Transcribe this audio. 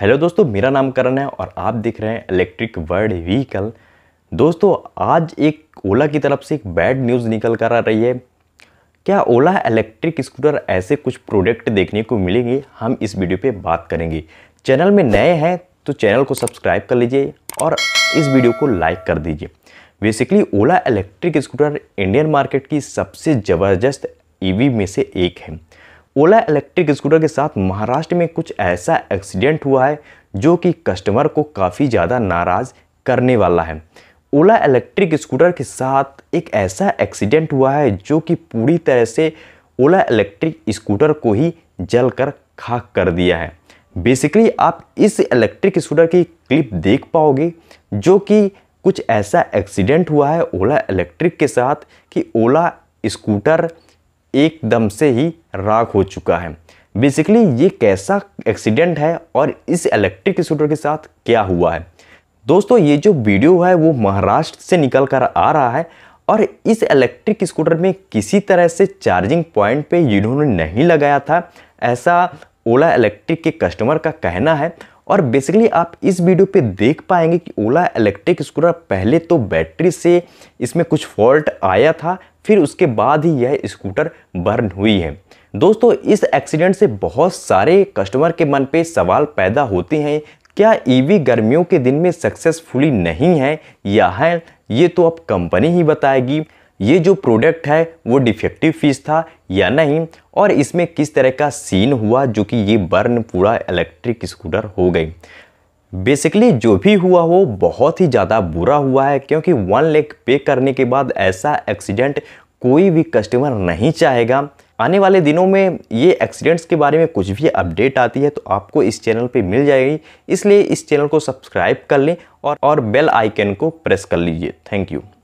hello दोस्तों मेरा नाम करण है और आप देख रहे हैं इलेक्ट्रिक वर्ल्ड व्हीकल दोस्तों आज एक ओला की तरफ से एक बैड न्यूज़ निकल कर आ रही है क्या ओला इलेक्ट्रिक स्कूटर ऐसे कुछ प्रोडक्ट देखने को मिलेंगे हम इस वीडियो पे बात करेंगे चैनल में नए हैं तो चैनल को सब्सक्राइब कर लीजिए और इस वीडियो को लाइक कर दीजिए basically Ola electric scooter Indian market की सबसे ज़बरदस्त ई में से एक है ओला इलेक्ट्रिक स्कूटर के साथ महाराष्ट्र में कुछ ऐसा एक्सीडेंट हुआ है जो कि कस्टमर को काफ़ी ज़्यादा नाराज़ करने वाला है ओला इलेक्ट्रिक स्कूटर के साथ एक ऐसा एक्सीडेंट हुआ है जो कि पूरी तरह से ओला इलेक्ट्रिक स्कूटर को ही जल कर खाक कर दिया है बेसिकली आप इस इलेक्ट्रिक स्कूटर की क्लिप देख पाओगे जो कि कुछ ऐसा एक्सीडेंट हुआ है ओला इलेक्ट्रिक के साथ कि ओला स्कूटर एकदम से ही राख हो चुका है बेसिकली ये कैसा एक्सीडेंट है और इस इलेक्ट्रिक स्कूटर के साथ क्या हुआ है दोस्तों ये जो वीडियो है वो महाराष्ट्र से निकल कर आ रहा है और इस इलेक्ट्रिक स्कूटर में किसी तरह से चार्जिंग पॉइंट पे इन्होंने नहीं लगाया था ऐसा ओला इलेक्ट्रिक के कस्टमर का कहना है और बेसिकली आप इस वीडियो पे देख पाएंगे कि ओला इलेक्ट्रिक स्कूटर पहले तो बैटरी से इसमें कुछ फॉल्ट आया था फिर उसके बाद ही यह स्कूटर बर्न हुई है दोस्तों इस एक्सीडेंट से बहुत सारे कस्टमर के मन पे सवाल पैदा होते हैं क्या ईवी e गर्मियों के दिन में सक्सेसफुली नहीं है या है ये तो अब कंपनी ही बताएगी ये जो प्रोडक्ट है वो डिफेक्टिव फीस था या नहीं और इसमें किस तरह का सीन हुआ जो कि ये बर्न पूरा इलेक्ट्रिक स्कूटर हो गई बेसिकली जो भी हुआ हो बहुत ही ज़्यादा बुरा हुआ है क्योंकि वन लेख पे करने के बाद ऐसा एक्सीडेंट कोई भी कस्टमर नहीं चाहेगा आने वाले दिनों में ये एक्सीडेंट्स के बारे में कुछ भी अपडेट आती है तो आपको इस चैनल पे मिल जाएगी इसलिए इस चैनल को सब्सक्राइब कर लें और और बेल आइकन को प्रेस कर लीजिए थैंक यू